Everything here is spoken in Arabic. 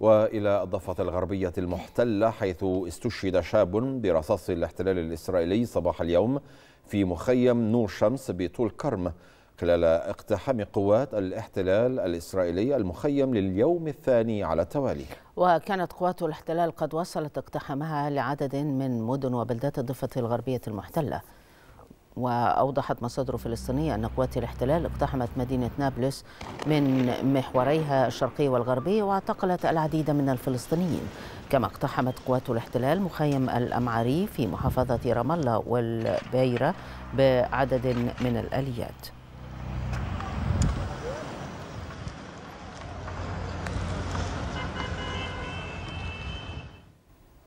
وإلى الضفة الغربية المحتلة حيث استشهد شاب برصاص الاحتلال الإسرائيلي صباح اليوم في مخيم نور شمس بطول كرم خلال اقتحام قوات الاحتلال الإسرائيلي المخيم لليوم الثاني على التوالي وكانت قوات الاحتلال قد وصلت اقتحامها لعدد من مدن وبلدات الضفة الغربية المحتلة وأوضحت مصادر فلسطينية أن قوات الاحتلال اقتحمت مدينة نابلس من محوريها الشرقي والغربي واعتقلت العديد من الفلسطينيين كما اقتحمت قوات الاحتلال مخيم الأمعري في محافظة رام الله والبيرة بعدد من الآليات